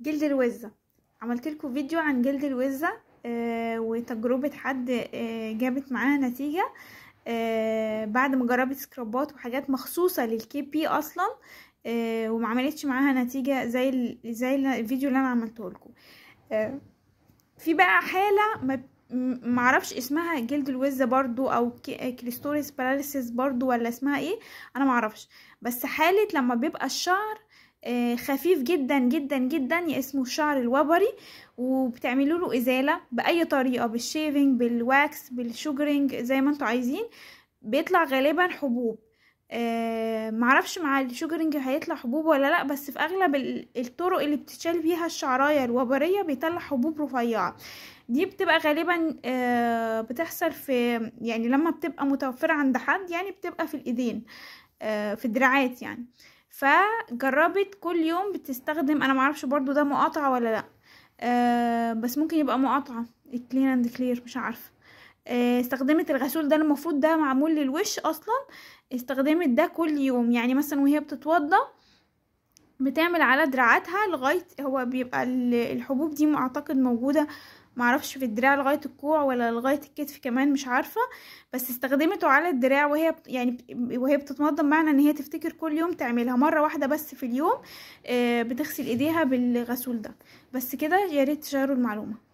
جلد الوزة عملت لكم فيديو عن جلد الوزة آه، وتجربة حد آه، جابت معاها نتيجة آه، بعد ما جربت سكرابات وحاجات مخصوصة للكي بي اصلا وما عملتش معاها نتيجة زي زي الفيديو اللي انا عملته لكم في بقى حالة ما معرفش اسمها جلد الوزة برضو او كريستوريس باراليسيس برضو ولا اسمها ايه انا معرفش بس حالة لما بيبقى الشعر آه، خفيف جدا جدا جدا اسمه الشعر الوبري وبتعملوا له ازاله باي طريقه بالشيفنج بالواكس بالشوجرينج زي ما انتوا عايزين بيطلع غالبا حبوب آه معرفش مع الشوجرينج هيطلع حبوب ولا لا بس في اغلب الطرق اللي بتتشال بيها الشعرايه الوبريه بيطلع حبوب رفيعه دي بتبقى غالبا آه بتحصل في يعني لما بتبقى متوفره عند حد يعني بتبقى في الايدين آه في الدراعات يعني فجربت كل يوم بتستخدم انا معرفش برضو ده مقاطعة ولا لا آه، بس ممكن يبقى مقاطعة الكلين اند كلير مش عارفة آه، استخدمت الغسول ده المفروض ده معمول للوش اصلا استخدمت ده كل يوم يعني مثلا وهي بتتوضى بتعمل على دراعاتها لغاية هو بيبقى الحبوب دي اعتقد موجودة معرفش في الدراع لغاية الكوع ولا لغاية الكتف كمان مش عارفة بس استخدمته على الدراع وهي يعني وهي بتتمضم معنى ان هي تفتكر كل يوم تعملها مرة واحدة بس في اليوم آه، بتغسل ايديها بالغسول ده بس كده ياريت تشاروا المعلومة